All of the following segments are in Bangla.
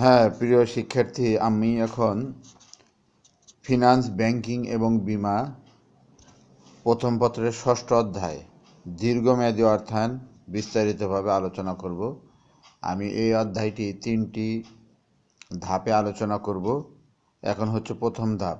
হ্যাঁ প্রিয় শিক্ষার্থী আমি এখন ফিনান্স ব্যাংকিং এবং বিমা প্রথম পত্রের ষষ্ঠ অধ্যায় দীর্ঘমেয়াদী অর্থায়ন বিস্তারিতভাবে আলোচনা করব আমি এই অধ্যায়টি তিনটি ধাপে আলোচনা করব এখন হচ্ছে প্রথম ধাপ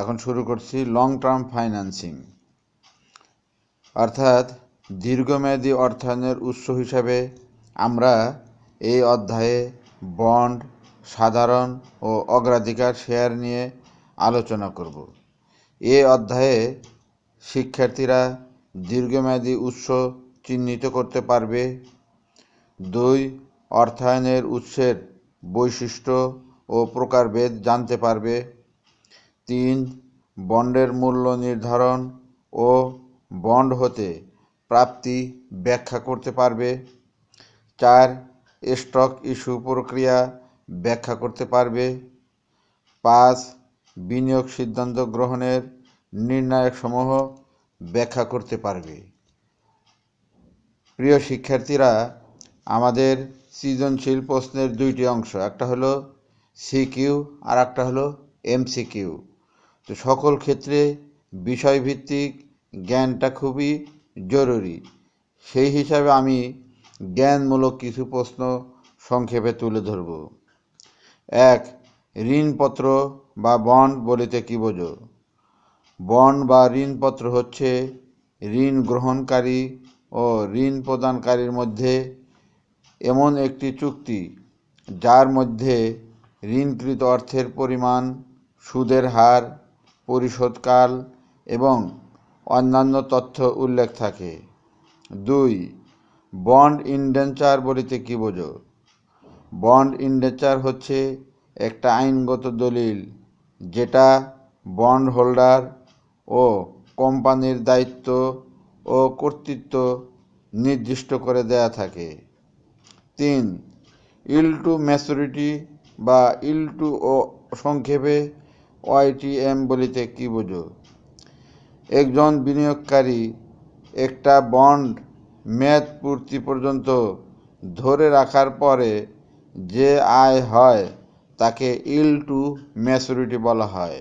এখন শুরু করছি লং টার্ম ফাইন্যান্সিং অর্থাৎ দীর্ঘমেয়াদী অর্থায়নের উৎস হিসাবে আমরা এই অধ্যায়ে বন্ড সাধারণ ও অগ্রাধিকার শেয়ার নিয়ে আলোচনা করব এ অধ্যায়ে শিক্ষার্থীরা দীর্ঘমেয়াদী উৎস চিহ্নিত করতে পারবে দুই অর্থায়নের উৎসের বৈশিষ্ট্য ও প্রকারভেদ জানতে পারবে তিন বন্ডের মূল্য নির্ধারণ ও বন্ড হতে প্রাপ্তি ব্যাখ্যা করতে পারবে চার স্টক ইস্যু প্রক্রিয়া ব্যাখ্যা করতে পারবে পাঁচ বিনিয়োগ সিদ্ধান্ত গ্রহণের নির্ণায়ক সমূহ ব্যাখ্যা করতে পারবে প্রিয় শিক্ষার্থীরা আমাদের সৃজনশীল প্রশ্নের দুইটি অংশ একটা হলো সিকিউ আর একটা হলো এমসিকিউ তো সকল ক্ষেত্রে বিষয়ভিত্তিক জ্ঞানটা খুবই জরুরি সেই হিসাবে আমি জ্ঞানমূলক কিছু প্রশ্ন সংক্ষেপে তুলে ধরব এক ঋণপত্র বা বন্ড বলিতে কি বোঝো বন্ড বা ঋণপত্র হচ্ছে ঋণ গ্রহণকারী ও ঋণ প্রদানকারীর মধ্যে এমন একটি চুক্তি যার মধ্যে ঋণকৃত অর্থের পরিমাণ সুদের হার পরিশোধকাল এবং অন্যান্য তথ্য উল্লেখ থাকে দুই বন্ড ইন্ডেঞ্চার বলিতে কী বোঝো বন্ড ইন্ডেঞ্চার হচ্ছে একটা আইনগত দলিল যেটা বন্ড হোল্ডার ও কোম্পানির দায়িত্ব ও কর্তৃত্ব নির্দিষ্ট করে দেয়া থাকে তিন ইল টু ম্যাচুরিটি বা ইল টু ও সংক্ষেপে ওয়াইটিএম বলিতে কী বোঝো একজন বিনিয়োগকারী একটা বন্ড মেয়াদ পূর্তি পর্যন্ত ধরে রাখার পরে যে আয় হয় তাকে ইল টু ম্যাচুরিটি বলা হয়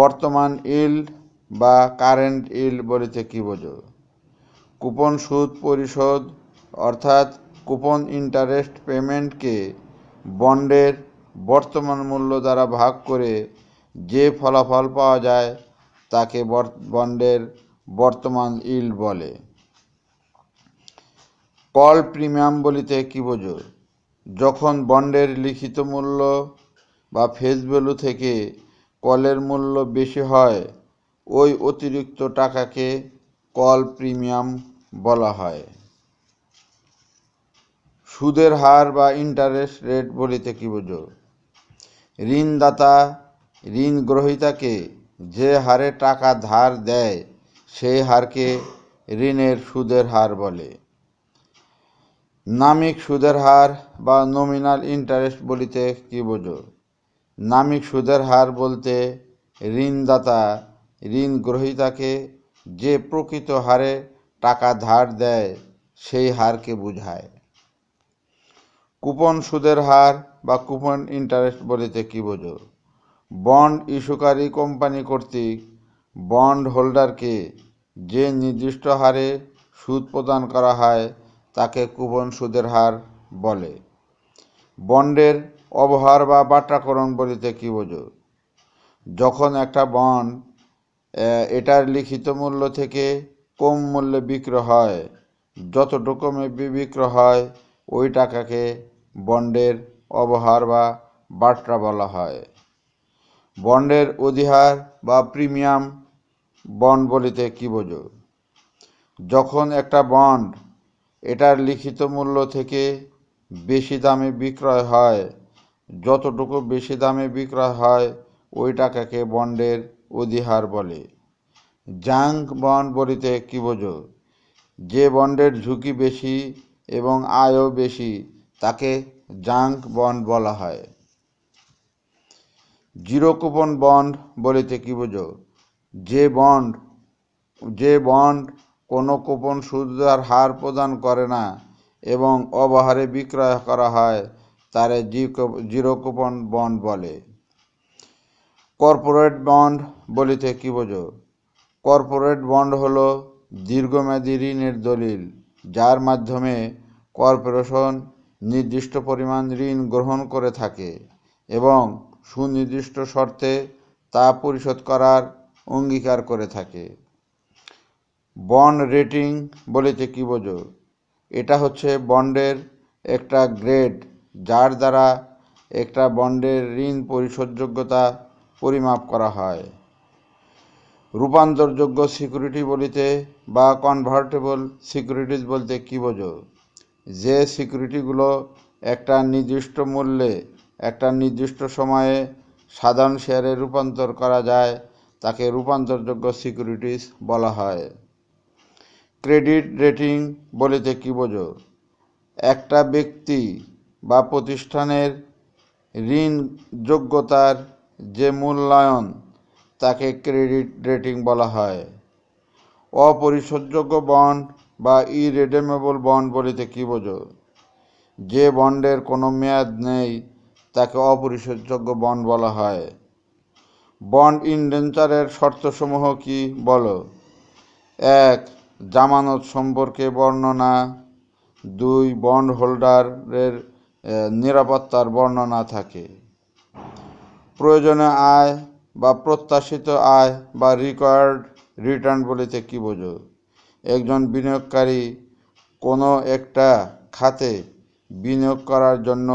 বর্তমান ইল বা কারেন্ট ইল বলিতে কী বোঝো কুপন সুদ পরিশোধ অর্থাৎ কুপন ইন্টারেস্ট পেমেন্টকে বন্ডের বর্তমান মূল্য দ্বারা ভাগ করে যে ফলাফল পাওয়া যায় তাকে বন্ডের বর্তমান ইল বলে কল প্রিমিয়াম বলিতে কি বোঝো যখন বন্ডের লিখিত মূল্য বা ফেস ভ্যালু থেকে কলের মূল্য বেশি হয় ওই অতিরিক্ত টাকাকে কল প্রিমিয়াম বলা হয় সুদের হার বা ইন্টারেস্ট রেট বলিতে কি বোঝো ঋণদাতা ঋণ গ্রহীতাকে যে হারে টাকা ধার দেয় সেই হারকে ঋণের সুদের হার বলে নামিক সুদের হার বা নমিনাল ইন্টারেস্ট বলিতে কি বোঝো নামিক সুদের হার বলতে ঋণদাতা ঋণ গ্রহীতাকে যে প্রকৃত হারে টাকা ধার দেয় সেই হারকে বুঝায় কুপন সুদের হার বা কুপন ইন্টারেস্ট বলিতে কি বোঝো বন্ড ইস্যুকারী কোম্পানি কর্তৃক বন্ড হোল্ডারকে যে নির্দিষ্ট হারে সুদ প্রদান করা হয় তাকে কুবন সুদের হার বলে বন্ডের অবহার বা বাট্রাকরণ বলিতে কি বোঝো যখন একটা বন্ড এটার লিখিত মূল্য থেকে কম মূল্যে বিক্রয় হয় যতটুকমে বিক্রয় হয় ওই টাকাকে বন্ডের অবহার বা বাট্রা বলা হয় বন্ডের অধিহার বা প্রিমিয়াম বন্ড বলিতে কি বোঝো যখন একটা বন্ড এটার লিখিত মূল্য থেকে বেশি দামে বিক্রয় হয় যতটুকু বেশি দামে বিক্রয় হয় ওই টাকাকে বন্ডের অধিহার বলে জাঙ্ক বন্ড বলিতে কি বোঝো যে বন্ডের ঝুঁকি বেশি এবং আয়ও বেশি তাকে জাঙ্ক বন্ড বলা হয় জিরো কুপন বন্ড বলিতে কি বোঝো যে বন্ড যে বন্ড কোনো কুপন সুদের হার প্রদান করে না এবং অবহারে বিক্রয় করা হয় তারে জিরো কুপন বন্ড বলে কর্পোরেট বন্ড বলিতে কি বোঝো কর্পোরেট বন্ড হল দীর্ঘমেয়াদী ঋণের দলিল যার মাধ্যমে কর্পোরেশন নির্দিষ্ট পরিমাণ ঋণ গ্রহণ করে থাকে এবং সুনির্দিষ্ট শর্তে তা পরিশোধ করার অঙ্গীকার করে থাকে বন্ড রেটিং বলেছে কী বোঝো এটা হচ্ছে বন্ডের একটা গ্রেড যার দ্বারা একটা বন্ডের ঋণ পরিশোধযোগ্যতা পরিমাপ করা হয় রূপান্তরযোগ্য সিকিউরিটি বলিতে বা কনভার্টেবল সিকিউরিটিজ বলতে কী বোঝো যে সিকিউরিটিগুলো একটা নির্দিষ্ট মূল্যে একটা নির্দিষ্ট সময়ে সাধারণ শেয়ারে রূপান্তর করা যায় তাকে রূপান্তরযোগ্য সিকিউরিটিজ বলা হয় ক্রেডিট রেটিং বলতে কী বোঝো একটা ব্যক্তি বা প্রতিষ্ঠানের ঋণ যোগ্যতার যে মূল্যায়ন তাকে ক্রেডিট রেটিং বলা হয় অপরিশোধযোগ্য বন্ড বা ইরেডেমেবল বন্ড বলতে কী বোঝো যে বন্ডের কোনো মেয়াদ নেই তাকে অপরিশোধযোগ্য বন্ড বলা হয় বন্ড ইনডেঞ্চারের শর্তসমূহ কি বলো এক জামানত সম্পর্কে বর্ণনা দুই বন্ড হোল্ডারের নিরাপত্তার বর্ণনা থাকে প্রয়োজনীয় আয় বা প্রত্যাশিত আয় বা রিকয়ার্ড রিটার্ন বলিতে কি বোঝো একজন বিনিয়োগকারী কোনো একটা খাতে বিনিয়োগ করার জন্য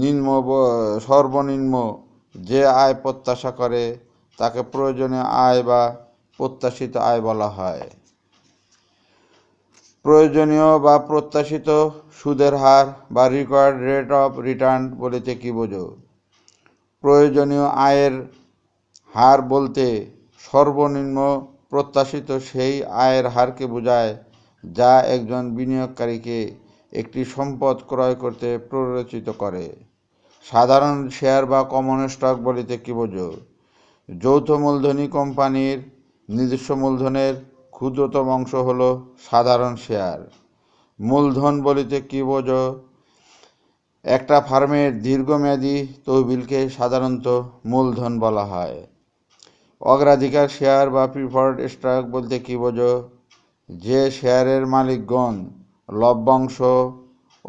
নিম্ন সর্বনিম্ন যে আয় প্রত্যাশা করে তাকে প্রয়োজনীয় আয় বা প্রত্যাশিত আয় বলা হয় প্রয়োজনীয় বা প্রত্যাশিত সুদের হার বা রিকোয়ার্ড রেট অফ রিটার্ন বলেছে কী বোঝো প্রয়োজনীয় আয়ের হার বলতে সর্বনিম্ন প্রত্যাশিত সেই আয়ের হারকে বোঝায় যা একজন বিনিয়োগকারীকে একটি সম্পদ ক্রয় করতে প্ররোচিত করে সাধারণ শেয়ার বা কমন স্টক বলিতে কী বোঝো যৌথ মূলধনী কোম্পানির নিজস্ব মূলধনের ক্ষুদ্রতম অংশ হল সাধারণ শেয়ার মূলধন বলিতে কী বোঝ একটা ফার্মের দীর্ঘমেয়াদী তহবিলকে সাধারণত মূলধন বলা হয় অগ্রাধিকার শেয়ার বা প্রিফার্ড স্টক বলতে কী বোঝ যে শেয়ারের মালিকগণ লভ্যাংশ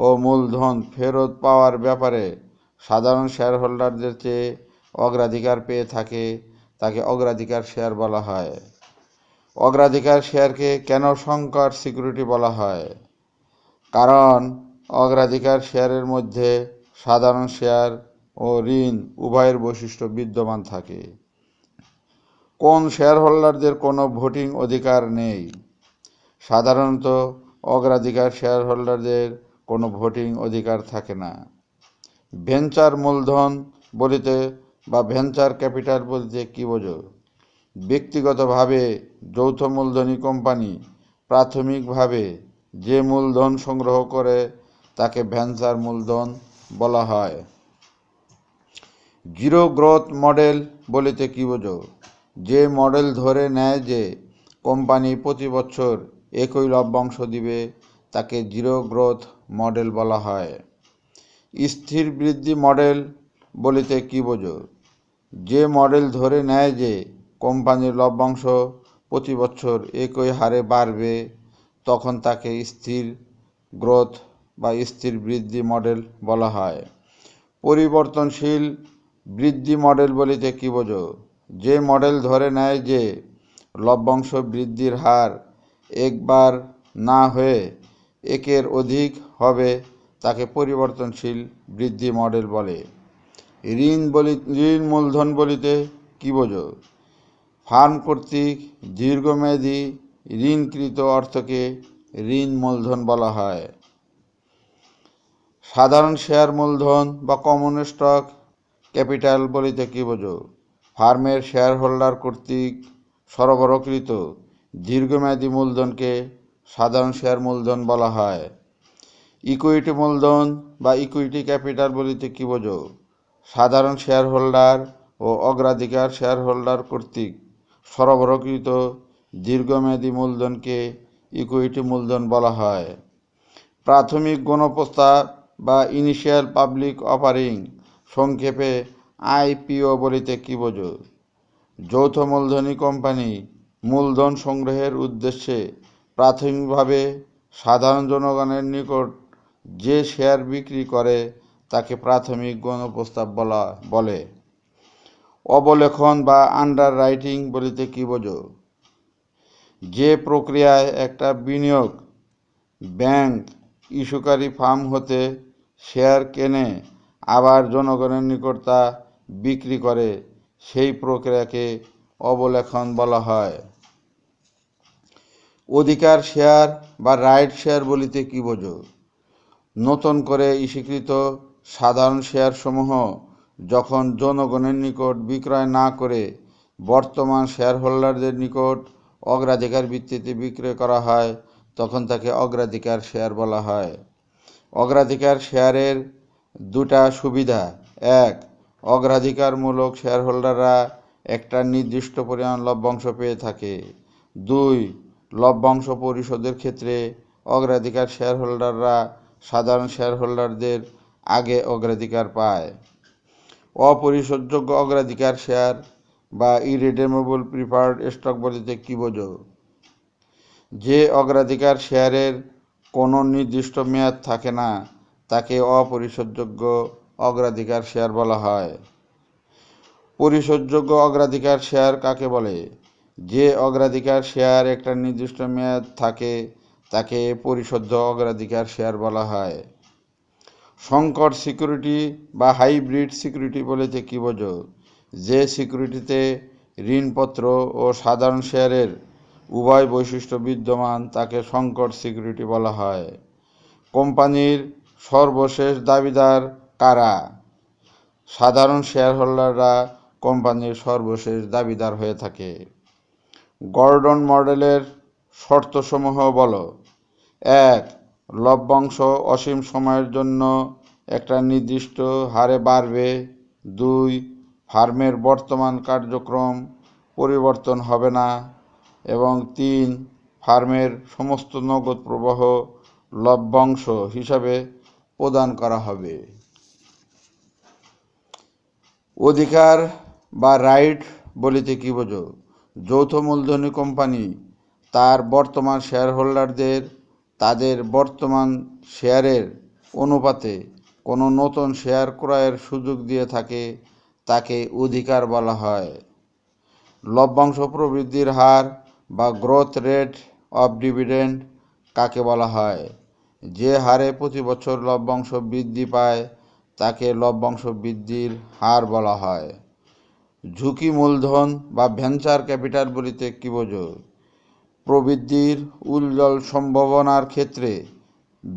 ও মূলধন ফেরত পাওয়ার ব্যাপারে সাধারণ শেয়ার হোল্ডারদের চেয়ে অগ্রাধিকার পেয়ে থাকে তাকে অগ্রাধিকার শেয়ার বলা হয় অগ্রাধিকার শেয়ারকে কেন সংকট সিকিউরিটি বলা হয় কারণ অগ্রাধিকার শেয়ারের মধ্যে সাধারণ শেয়ার ও ঋণ উভয়ের বৈশিষ্ট্য বিদ্যমান থাকে কোন শেয়ার হোল্ডারদের কোনো ভোটিং অধিকার নেই সাধারণত অগ্রাধিকার শেয়ার হোল্ডারদের কোনো ভোটিং অধিকার থাকে না ভেঞ্চার মূলধন বলিতে বা ভেঞ্চার ক্যাপিটাল বলতে কী বোঝো ব্যক্তিগতভাবে যৌথ মূলধনী কোম্পানি প্রাথমিকভাবে যে মূলধন সংগ্রহ করে তাকে ভেঞ্চার মূলধন বলা হয় জিরো গ্রোথ মডেল বলিতে কী বোঝো যে মডেল ধরে নেয় যে কোম্পানি প্রতি বছর একই লভ্যাংশ দিবে তাকে জিরো গ্রোথ মডেল বলা হয় স্থির বৃদ্ধি মডেল বলিতে কী বোঝো যে মডেল ধরে নেয় যে কোম্পানির লভ্যাংশ প্রতি বছর একই হারে বাড়বে তখন তাকে স্থির গ্রোথ বা স্থির বৃদ্ধি মডেল বলা হয় পরিবর্তনশীল বৃদ্ধি মডেল বলিতে কী বোঝো যে মডেল ধরে নেয় যে লভ্যাংশ বৃদ্ধির হার একবার না হয়ে একের অধিক হবে তাকে পরিবর্তনশীল বৃদ্ধি মডেল বলে ঋণ বলি ঋণ মূলধন বলিতে কী বোঝো ফার্ম কর্তৃক দীর্ঘমেয়াদী ঋণকৃত অর্থকে ঋণ মূলধন বলা হয় সাধারণ শেয়ার মূলধন বা কমন স্টক ক্যাপিটাল বলিতে কী বোঝো ফার্মের শেয়ার হোল্ডার কর্তৃক সরবরাহকৃত দীর্ঘমেয়াদী মূলধনকে সাধারণ শেয়ার মূলধন বলা হয় ইকুইটি মূলধন বা ইকুইটি ক্যাপিটাল বলিতে কী বোঝো সাধারণ শেয়ার হোল্ডার ও অগ্রাধিকার শেয়ার হোল্ডার কর্তৃক সরবরাহকৃত দীর্ঘমেয়াদী মূলধনকে ইকুইটি মূলধন বলা হয় প্রাথমিক গণপ্রস্তাব বা ইনিশিয়াল পাবলিক অফারিং সংক্ষেপে আইপিও বলিতে কি বোঝো যৌথ মূলধনী কোম্পানি মূলধন সংগ্রহের উদ্দেশ্যে প্রাথমিকভাবে সাধারণ জনগণের নিকট যে শেয়ার বিক্রি করে তাকে প্রাথমিক গণপ্রস্তাব বলা বলে অবলেখন বা আন্ডার রাইটিং বলিতে কি বোঝো যে প্রক্রিয়ায় একটা বিনিয়োগ ব্যাংক ইস্যুকারী ফার্ম হতে শেয়ার কেনে আবার জনগণের নিকট তা বিক্রি করে সেই প্রক্রিয়াকে অবলেখন বলা হয় অধিকার শেয়ার বা রাইট শেয়ার বলিতে কি বোঝো নতুন করে ইস্যুকৃত সাধারণ শেয়ারসমূহ যখন জনগণের নিকট বিক্রয় না করে বর্তমান শেয়ারহোল্ডারদের নিকট অগ্রাধিকার ভিত্তিতে বিক্রয় করা হয় তখন তাকে অগ্রাধিকার শেয়ার বলা হয় অগ্রাধিকার শেয়ারের দুটা সুবিধা এক অগ্রাধিকারমূলক শেয়ারহোল্ডাররা একটা নির্দিষ্ট পরিমাণ লভ্যাংশ পেয়ে থাকে দুই লভ্যাংশ পরিশোধের ক্ষেত্রে অগ্রাধিকার শেয়ারহোল্ডাররা সাধারণ শেয়ারহোল্ডারদের আগে অগ্রাধিকার পায় অপরিশোধযোগ্য অগ্রাধিকার শেয়ার বা ইরিডেমেবল প্রিফার্ড স্টক বলতে কী বোঝো যে অগ্রাধিকার শেয়ারের কোনো নির্দিষ্ট মেয়াদ থাকে না তাকে অপরিশোধযোগ্য অগ্রাধিকার শেয়ার বলা হয় পরিশোধযোগ্য অগ্রাধিকার শেয়ার কাকে বলে যে অগ্রাধিকার শেয়ার একটা নির্দিষ্ট মেয়াদ থাকে তাকে পরিশোধ্য অগ্রাধিকার শেয়ার বলা হয় সংকট সিকিউরিটি বা হাইব্রিড সিকিউরিটি বলেছে কী বোঝো যে সিকিউরিটিতে ঋণপত্র ও সাধারণ শেয়ারের উভয় বৈশিষ্ট্য বিদ্যমান তাকে সংকট সিকিউরিটি বলা হয় কোম্পানির সর্বশেষ দাবিদার কারা সাধারণ শেয়ার হোল্ডাররা কোম্পানির সর্বশেষ দাবিদার হয়ে থাকে গর্ডন মডেলের শর্তসমূহ বলো এক লভ্যাংশ অসীম সময়ের জন্য একটা নির্দিষ্ট হারে বাড়বে দুই ফার্মের বর্তমান কার্যক্রম পরিবর্তন হবে না এবং তিন ফার্মের সমস্ত নগদ প্রবাহ লভ্যাংশ হিসাবে প্রদান করা হবে অধিকার বা রাইট বলিতে কী বোঝো যৌথ মূলধনী কোম্পানি তার বর্তমান শেয়ারহোল্ডারদের তাদের বর্তমান শেয়ারের অনুপাতে কোনো নতুন শেয়ার ক্রয়ের সুযোগ দিয়ে থাকে তাকে অধিকার বলা হয় লভ্যাংশ প্রবৃদ্ধির হার বা গ্রোথ রেট অফ ডিভিডেন্ড কাকে বলা হয় যে হারে প্রতি বছর লভ্যাংশ বৃদ্ধি পায় তাকে লভ্যাংশ বৃদ্ধির হার বলা হয় ঝুঁকি মূলধন বা ভেঞ্চার ক্যাপিটাল বলিতে কী বোঝো প্রবৃদ্ধির উজ্জ্বল সম্ভাবনার ক্ষেত্রে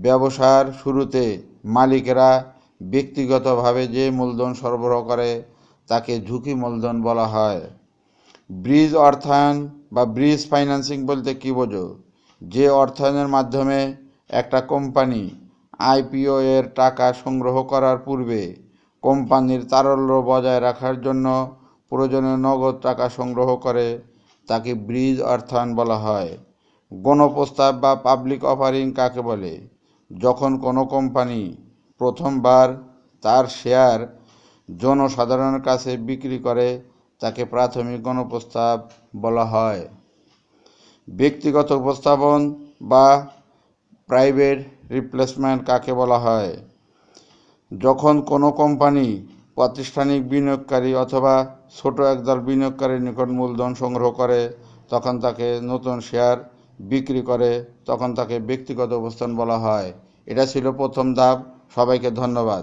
ব্যবসার শুরুতে মালিকেরা ব্যক্তিগতভাবে যে মূলধন সরবরাহ করে তাকে ঝুঁকি মূলধন বলা হয় ব্রিজ অর্থায়ন বা ব্রিজ ফাইন্যান্সিং বলতে কী বোঝো যে অর্থায়নের মাধ্যমে একটা কোম্পানি আইপিও এর টাকা সংগ্রহ করার পূর্বে কোম্পানির তারল্য বজায় রাখার জন্য প্রয়োজনে নগদ টাকা সংগ্রহ করে তাকে ব্রিজ অর্থায়ন বলা হয় গণপ্রস্তাব বা পাবলিক অফারিং কাকে বলে যখন কোনো কোম্পানি প্রথমবার তার শেয়ার জনসাধারণের কাছে বিক্রি করে তাকে প্রাথমিক গণপ্রস্তাব বলা হয় ব্যক্তিগত উপস্থাপন বা প্রাইভেট রিপ্লেসমেন্ট কাকে বলা হয় যখন কোনো কোম্পানি প্রাতিষ্ঠানিক বিনিয়োগকারী অথবা ছোট একদল বিনিয়োগকারীর নিকট মূলধন সংগ্রহ করে তখন তাকে নতুন শেয়ার বিক্রি করে তখন তাকে ব্যক্তিগত অবস্থান বলা হয় এটা ছিল প্রথম ধাপ সবাইকে ধন্যবাদ